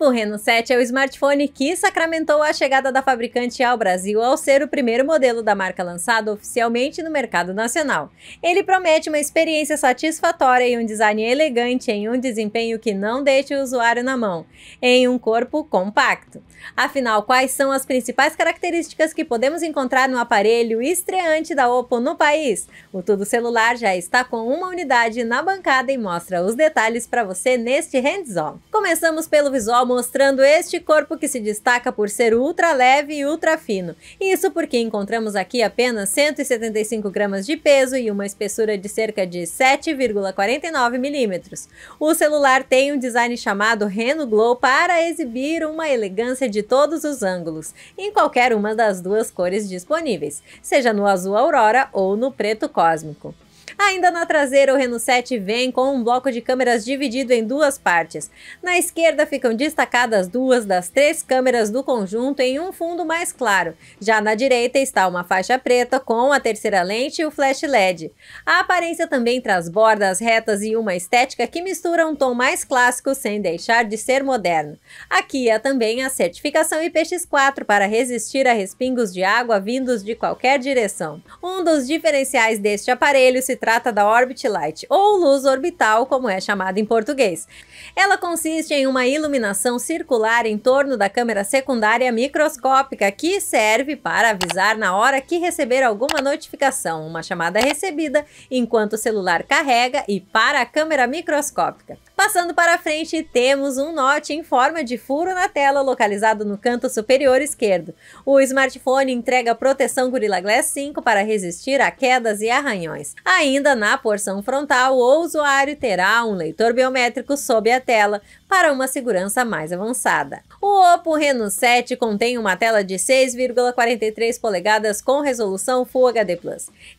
O o Reno 7 é o smartphone que sacramentou a chegada da fabricante ao Brasil ao ser o primeiro modelo da marca lançado oficialmente no mercado nacional. Ele promete uma experiência satisfatória e um design elegante em um desempenho que não deixe o usuário na mão, em um corpo compacto. Afinal, quais são as principais características que podemos encontrar no aparelho estreante da Oppo no país? O Tudo Celular já está com uma unidade na bancada e mostra os detalhes para você neste hands-on. Começamos pelo visual mostrando este corpo que se destaca por ser ultra leve e ultra fino. Isso porque encontramos aqui apenas 175 gramas de peso e uma espessura de cerca de 7,49 milímetros. O celular tem um design chamado Reno Glow para exibir uma elegância de todos os ângulos, em qualquer uma das duas cores disponíveis, seja no azul aurora ou no preto cósmico. Ainda na traseira, o Renault 7 vem com um bloco de câmeras dividido em duas partes. Na esquerda ficam destacadas duas das três câmeras do conjunto em um fundo mais claro. Já na direita está uma faixa preta com a terceira lente e o flash LED. A aparência também traz bordas retas e uma estética que mistura um tom mais clássico sem deixar de ser moderno. Aqui há é também a certificação IPX4 para resistir a respingos de água vindos de qualquer direção. Um dos diferenciais deste aparelho se trata da Orbit Light, ou luz orbital, como é chamada em português. Ela consiste em uma iluminação circular em torno da câmera secundária microscópica, que serve para avisar na hora que receber alguma notificação, uma chamada recebida, enquanto o celular carrega e para a câmera microscópica. Passando para frente, temos um note em forma de furo na tela localizado no canto superior esquerdo. O smartphone entrega proteção Gorilla Glass 5 para resistir a quedas e arranhões. Ainda Ainda na porção frontal, o usuário terá um leitor biométrico sob a tela para uma segurança mais avançada. O Oppo Reno 7 contém uma tela de 6,43 polegadas com resolução Full HD+.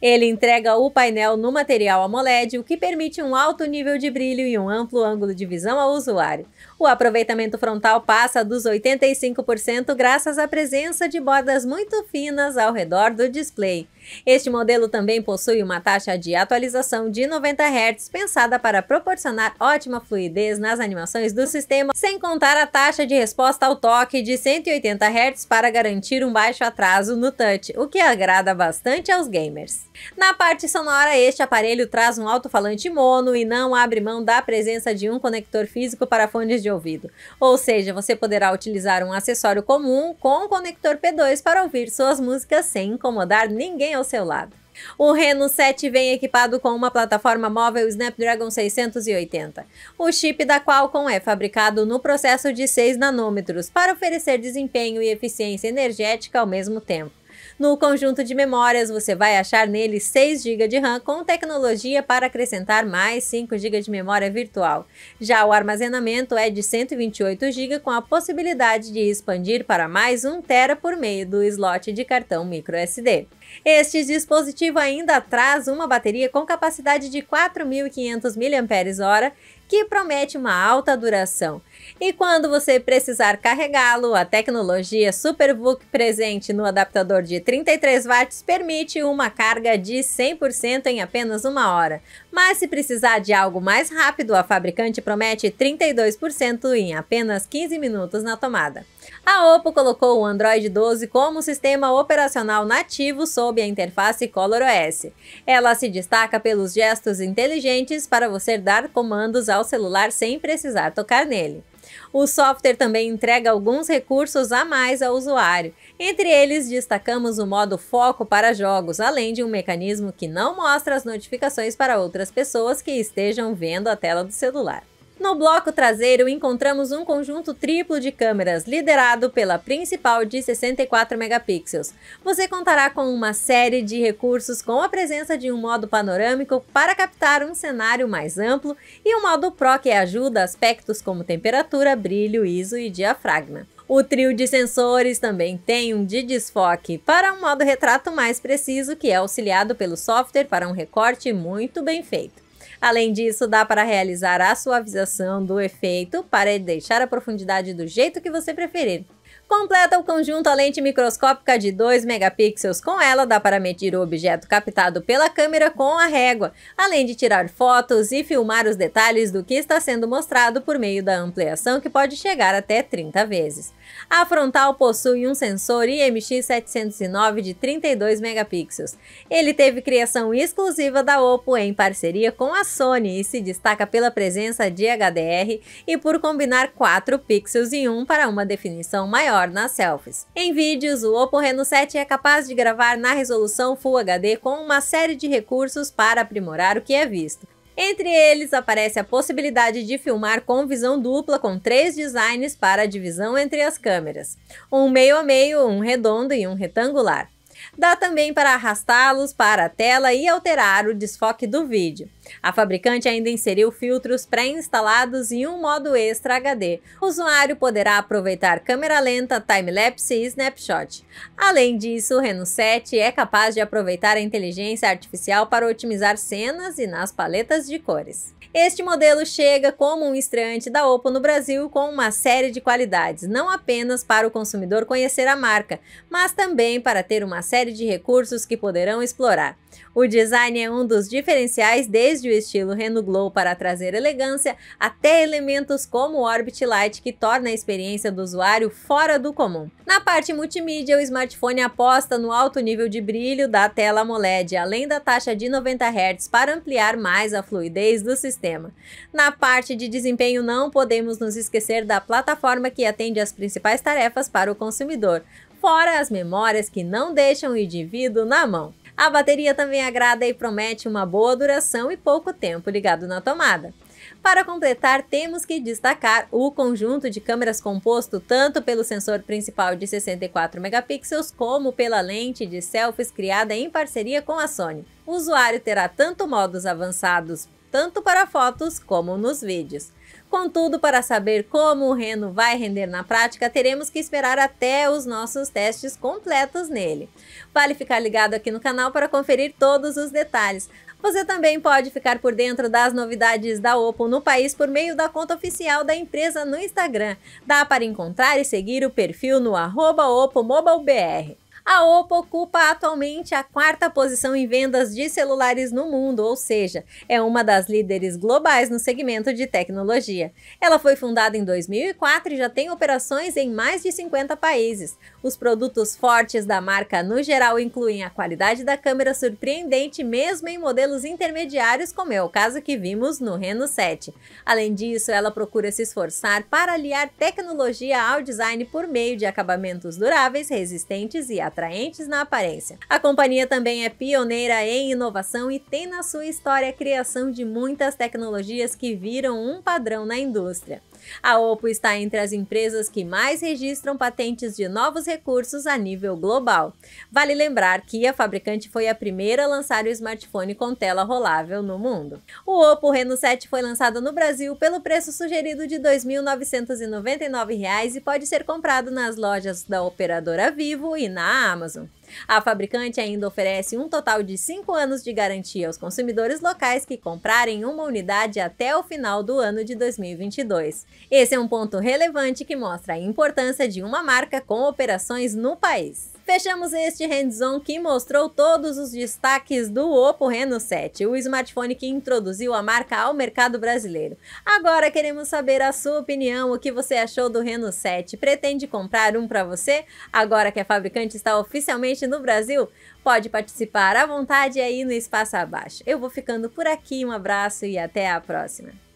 Ele entrega o painel no material AMOLED, o que permite um alto nível de brilho e um amplo ângulo de visão ao usuário. O aproveitamento frontal passa dos 85% graças à presença de bordas muito finas ao redor do display. Este modelo também possui uma taxa de atualização de 90 Hz pensada para proporcionar ótima fluidez nas animações do sistema, sem contar a taxa de resposta ao toque de 180 Hz para garantir um baixo atraso no touch, o que agrada bastante aos gamers. Na parte sonora, este aparelho traz um alto-falante mono e não abre mão da presença de um conector físico para fones de de ouvido. Ou seja, você poderá utilizar um acessório comum com conector P2 para ouvir suas músicas sem incomodar ninguém ao seu lado. O Reno 7 vem equipado com uma plataforma móvel Snapdragon 680, o chip da Qualcomm é fabricado no processo de 6 nanômetros para oferecer desempenho e eficiência energética ao mesmo tempo. No conjunto de memórias, você vai achar nele 6 GB de RAM com tecnologia para acrescentar mais 5 GB de memória virtual. Já o armazenamento é de 128 GB com a possibilidade de expandir para mais 1 TB por meio do slot de cartão microSD. Este dispositivo ainda traz uma bateria com capacidade de 4.500 mAh que promete uma alta duração. E quando você precisar carregá-lo, a tecnologia Superbook presente no adaptador de 33 watts permite uma carga de 100% em apenas uma hora. Mas se precisar de algo mais rápido, a fabricante promete 32% em apenas 15 minutos na tomada. A Oppo colocou o Android 12 como sistema operacional nativo sob a interface ColorOS. Ela se destaca pelos gestos inteligentes para você dar comandos ao celular sem precisar tocar nele. O software também entrega alguns recursos a mais ao usuário. Entre eles, destacamos o modo foco para jogos, além de um mecanismo que não mostra as notificações para outras pessoas que estejam vendo a tela do celular. No bloco traseiro encontramos um conjunto triplo de câmeras, liderado pela principal de 64 megapixels. Você contará com uma série de recursos com a presença de um modo panorâmico para captar um cenário mais amplo e um modo Pro que ajuda aspectos como temperatura, brilho, ISO e diafragma. O trio de sensores também tem um de desfoque para um modo retrato mais preciso que é auxiliado pelo software para um recorte muito bem feito. Além disso, dá para realizar a suavização do efeito para deixar a profundidade do jeito que você preferir completa o conjunto a lente microscópica de 2 megapixels. Com ela, dá para medir o objeto captado pela câmera com a régua, além de tirar fotos e filmar os detalhes do que está sendo mostrado por meio da ampliação, que pode chegar até 30 vezes. A frontal possui um sensor IMX709 de 32 megapixels. Ele teve criação exclusiva da Oppo em parceria com a Sony e se destaca pela presença de HDR e por combinar 4 pixels em um para uma definição maior melhor nas selfies. Em vídeos, o Oppo Reno 7 é capaz de gravar na resolução Full HD com uma série de recursos para aprimorar o que é visto. Entre eles aparece a possibilidade de filmar com visão dupla com três designs para a divisão entre as câmeras: um meio a meio, um redondo e um retangular. Dá também para arrastá-los para a tela e alterar o desfoque do vídeo. A fabricante ainda inseriu filtros pré-instalados e um modo extra HD. O usuário poderá aproveitar câmera lenta, time-lapse e snapshot. Além disso, o Reno 7 é capaz de aproveitar a inteligência artificial para otimizar cenas e nas paletas de cores. Este modelo chega como um estreante da Oppo no Brasil com uma série de qualidades, não apenas para o consumidor conhecer a marca, mas também para ter uma série de recursos que poderão explorar. O design é um dos diferenciais desde desde o estilo Renault Glow para trazer elegância, até elementos como o Orbit Lite que torna a experiência do usuário fora do comum. Na parte multimídia, o smartphone aposta no alto nível de brilho da tela AMOLED, além da taxa de 90 Hz para ampliar mais a fluidez do sistema. Na parte de desempenho, não podemos nos esquecer da plataforma que atende as principais tarefas para o consumidor, fora as memórias que não deixam o indivíduo na mão. A bateria também agrada e promete uma boa duração e pouco tempo ligado na tomada. Para completar, temos que destacar o conjunto de câmeras composto tanto pelo sensor principal de 64 megapixels como pela lente de selfies criada em parceria com a Sony. O usuário terá tanto modos avançados tanto para fotos como nos vídeos. Contudo, para saber como o Reno vai render na prática, teremos que esperar até os nossos testes completos nele. Vale ficar ligado aqui no canal para conferir todos os detalhes. Você também pode ficar por dentro das novidades da Oppo no país por meio da conta oficial da empresa no Instagram. Dá para encontrar e seguir o perfil no arroba OppoMobileBR. A Oppo ocupa atualmente a quarta posição em vendas de celulares no mundo, ou seja, é uma das líderes globais no segmento de tecnologia. Ela foi fundada em 2004 e já tem operações em mais de 50 países. Os produtos fortes da marca no geral incluem a qualidade da câmera surpreendente mesmo em modelos intermediários, como é o caso que vimos no Reno 7. Além disso, ela procura se esforçar para aliar tecnologia ao design por meio de acabamentos duráveis, resistentes e atrativos atraentes na aparência. A companhia também é pioneira em inovação e tem na sua história a criação de muitas tecnologias que viram um padrão na indústria. A Oppo está entre as empresas que mais registram patentes de novos recursos a nível global. Vale lembrar que a fabricante foi a primeira a lançar o smartphone com tela rolável no mundo. O Oppo Reno 7 foi lançado no Brasil pelo preço sugerido de R$ 2.999 e pode ser comprado nas lojas da operadora Vivo e na Amazon. A fabricante ainda oferece um total de 5 anos de garantia aos consumidores locais que comprarem uma unidade até o final do ano de 2022. Esse é um ponto relevante que mostra a importância de uma marca com operações no país. Fechamos este hands-on que mostrou todos os destaques do Oppo Reno 7, o smartphone que introduziu a marca ao mercado brasileiro. Agora queremos saber a sua opinião, o que você achou do Reno 7. Pretende comprar um para você? Agora que a fabricante está oficialmente no Brasil, pode participar à vontade aí no espaço abaixo. Eu vou ficando por aqui, um abraço e até a próxima.